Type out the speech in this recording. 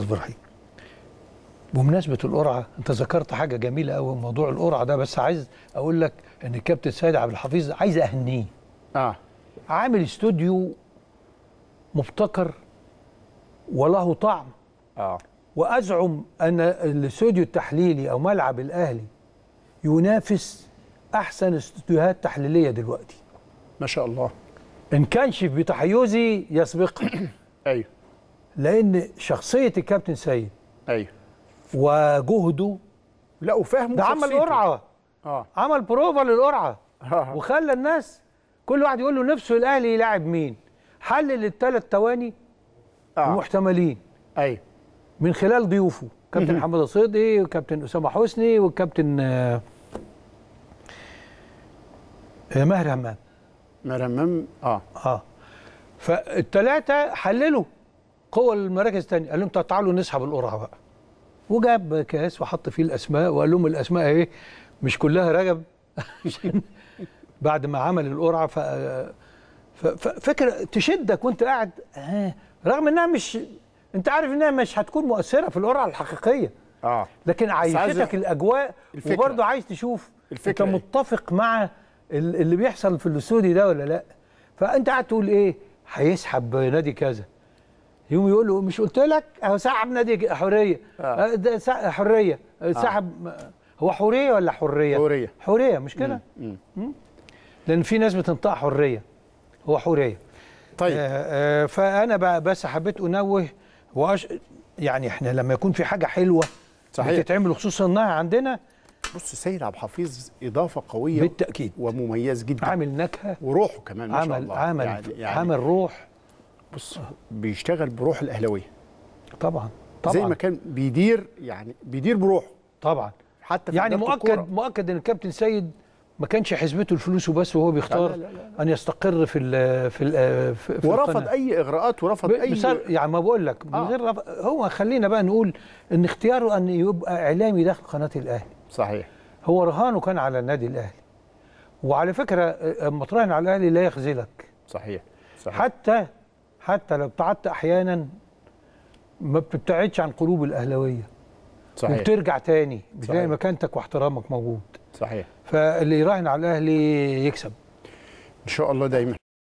ابراهيم بمناسبة القرعة أنت ذكرت حاجة جميلة قوي موضوع القرعة ده بس عايز أقول لك إن الكابتن سيد عبد الحفيظ عايز أهنيه آه عامل استوديو مبتكر وله طعم آه وأزعم أن الاستوديو التحليلي أو ملعب الأهلي ينافس أحسن استوديوهات تحليلية دلوقتي ما شاء الله إن كانش بتحيزي يسبقها أيوه لان شخصيه الكابتن سيد ايوه وجهده لا وفهمه ده عمل قرعه اه عمل بروفا للقرعه آه. وخلى الناس كل واحد يقول له نفسه الاهلي يلاعب مين حلل الثلاث ثواني آه. المحتملين ايوه من خلال ضيوفه كابتن محمد صدقي وكابتن اسامه حسني والكابتن آه،, آه ماهر همام ماهر همام اه اه فالثلاثه حللوا قوى المراكز الثانيه قال لهم طب تعالوا نسحب القرعه بقى وجاب كاس وحط فيه الاسماء وقال لهم الاسماء ايه مش كلها رجب بعد ما عمل القرعه ف... ففكره تشدك وانت قاعد آه، رغم انها مش انت عارف انها مش هتكون مؤثره في القرعه الحقيقيه اه لكن عايشتك الاجواء وبرضه عايز تشوف الفكرة انت متفق مع اللي بيحصل في الاستوديو ده ولا لا فانت قاعد تقول ايه هيسحب نادي كذا يقوم يقول له مش قلت لك اهو سحب نادي حريه آه. آه. ده حريه آه. سحب آه. هو حوريه ولا حريه؟ حوريه حوريه مش كده؟ لان في ناس بتنطق حريه هو حوريه طيب آه آه فانا بس حبيت انوه وأش... يعني احنا لما يكون في حاجه حلوه صحيح بتتعمل خصوصا انها عندنا بص سيد عبد الحفيظ اضافه قويه بالتاكيد ومميز جدا عامل نكهه وروحه كمان ما شاء الله عمل يعني, يعني روح بص آه، بيشتغل بروح الاهلاويه طبعا طبعا زي ما كان بيدير يعني بيدير بروحه طبعا حتى في يعني مؤكد الكرة. مؤكد ان الكابتن سيد ما كانش حسبته الفلوس وبس وهو بيختار لا لا لا لا. ان يستقر في الـ في, الـ في, ورفض القناة. اي اغراءات ورفض اي يعني ما بقول لك من آه. غير رف... هو خلينا بقى نقول ان اختياره ان يبقى اعلامي داخل قناه الاهلي صحيح هو رهانه كان على النادي الاهلي وعلى فكره لما آه، آه، تراهن على الاهلي لا يخذلك صحيح. صحيح حتى حتى لو ابتعدت احيانا ما بتبتعدش عن قلوب الاهلاويه صحيح وبترجع تاني بتلاقي صحيح. مكانتك واحترامك موجود صحيح فاللي يراهن على الاهلي يكسب ان شاء الله دايما